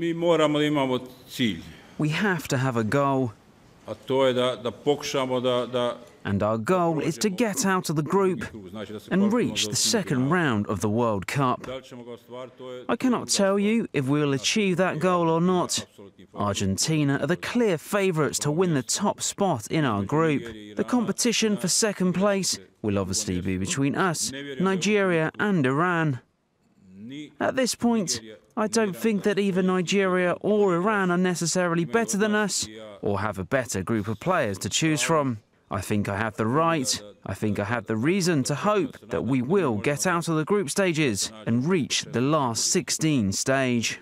Mi moramo da imamo cilj. We have to have a goal. A to je da, da pokušamo da, da and our goal is to get out of the group and reach the second round of the World Cup. I cannot tell you if we will achieve that goal or not. Argentina are the clear favourites to win the top spot in our group. The competition for second place will obviously be between us, Nigeria and Iran. At this point, I don't think that either Nigeria or Iran are necessarily better than us or have a better group of players to choose from. I think I have the right, I think I have the reason to hope that we will get out of the group stages and reach the last 16 stage.